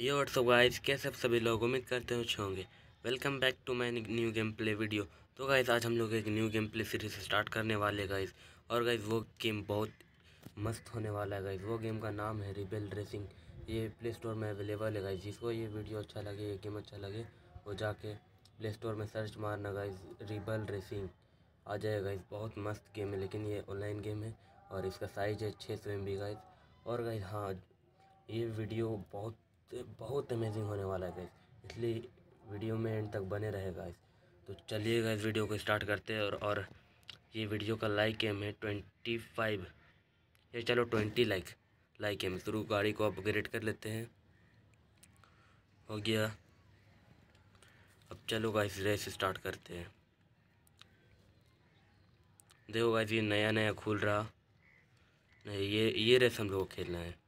ये WhatsApp guys कैसे आप सभी लोग उम्मीद करते हो होंगे welcome back to my new game play video तो गाइस आज हम लोग एक new game play series start करने वाले गाइस और गाइस वो गेम बहुत मस्त होने वाला है गाइस वो गेम का नाम है रिबेल रेसिंग ये प्ले स्टोर में अवेलेबल है गाइस जिसको ये वीडियो अच्छा लगे ये गेम अच्छा लगे वो जाके प्ले स्टोर में सर्च मारना गाइज रिबल रेसिंग आ जाएगा इस बहुत मस्त गेम है लेकिन ये ऑनलाइन गेम है और इसका साइज है छः सौ एम बी गाइस और गाइज हाँ ये वीडियो बहुत तो बहुत अमेजिंग होने वाला है गैस इसलिए वीडियो में एंड तक बने रहेगा इस तो चलिए गैस वीडियो को स्टार्ट करते हैं और और ये वीडियो का लाइक एम है ट्वेंटी फाइव ये चलो ट्वेंटी लाइक लाइक एम शुरू गाड़ी को अपग्रेड कर लेते हैं हो गया अब चलो गाइस रेस स्टार्ट करते हैं देखो गाइस ये नया नया खुल रहा नहीं ये ये रेस हम लोग खेलना है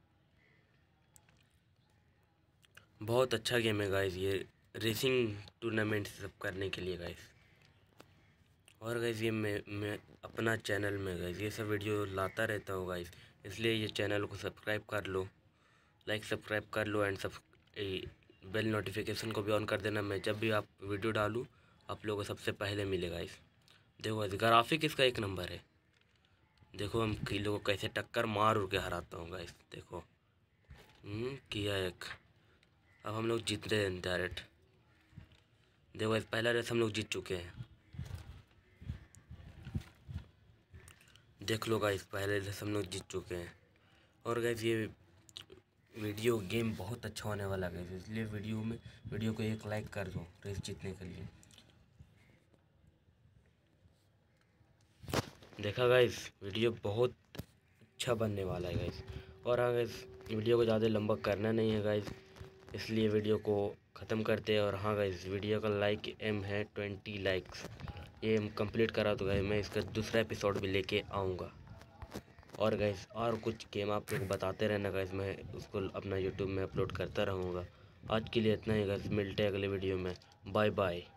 बहुत अच्छा गेम है गाइज़ ये रेसिंग टूर्नामेंट सब करने के लिए गाइज़ और गाइज़ ये मैं मैं अपना चैनल में गाइज़ ये सब वीडियो लाता रहता हूँ गाइज़ इसलिए ये चैनल को सब्सक्राइब कर लो लाइक सब्सक्राइब कर लो एंड सब बेल नोटिफिकेशन को भी ऑन कर देना मैं जब भी आप वीडियो डालूँ आप लोगों को सबसे पहले मिलेगा इस देखो गाइज ग्राफिक इसका एक नंबर है देखो हम किलो को कैसे टक्कर मार उड़ के हराता हूँ गाइस देखो हम्म, किया एक अब हम लोग जीत रहे हैं डायरेक्ट देखो भाई पहला रेस हम लोग जीत चुके हैं देख लो गाइस पहले रेस हम लोग जीत चुके हैं और गाइस ये वीडियो गेम बहुत अच्छा होने वाला गाइस इसलिए वीडियो में वीडियो को एक लाइक कर दो रेस जीतने के लिए देखा गाइस वीडियो बहुत अच्छा बनने वाला है गाइस और हाँ गाइस वीडियो को ज़्यादा लंबा करना नहीं है गाइस इसलिए वीडियो को ख़त्म करते हैं और हाँ गाइज वीडियो का लाइक एम है ट्वेंटी लाइक्स ये एम कंप्लीट करा तो गए मैं इसका दूसरा एपिसोड भी लेके आऊँगा और गैस और कुछ गेम आप लोग बताते रहना गैस मैं उसको अपना यूट्यूब में अपलोड करता रहूँगा आज के लिए इतना ही गैस मिलते हैं अगले वीडियो में बाय बाय